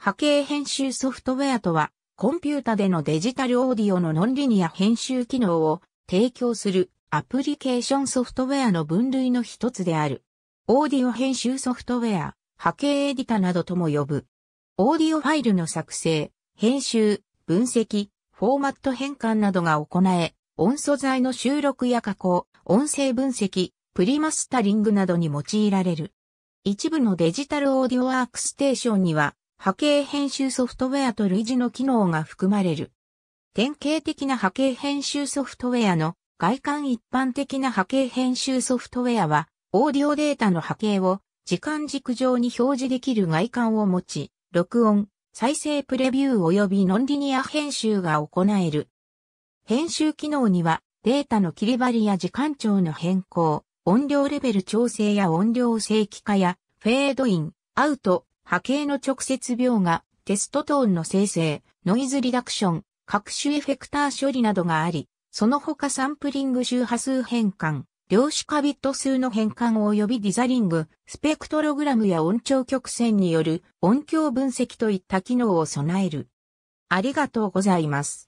波形編集ソフトウェアとは、コンピュータでのデジタルオーディオのノンリニア編集機能を提供するアプリケーションソフトウェアの分類の一つである。オーディオ編集ソフトウェア、波形エディタなどとも呼ぶ。オーディオファイルの作成、編集、分析、フォーマット変換などが行え、音素材の収録や加工、音声分析、プリマスタリングなどに用いられる。一部のデジタルオーディオワークステーションには、波形編集ソフトウェアと類似の機能が含まれる。典型的な波形編集ソフトウェアの外観一般的な波形編集ソフトウェアは、オーディオデータの波形を時間軸上に表示できる外観を持ち、録音、再生プレビュー及びノンリニア編集が行える。編集機能には、データの切り張りや時間長の変更、音量レベル調整や音量正規化や、フェードイン、アウト、波形の直接描画、テストトーンの生成、ノイズリダクション、各種エフェクター処理などがあり、その他サンプリング周波数変換、量子化ビット数の変換及びディザリング、スペクトログラムや音調曲線による音響分析といった機能を備える。ありがとうございます。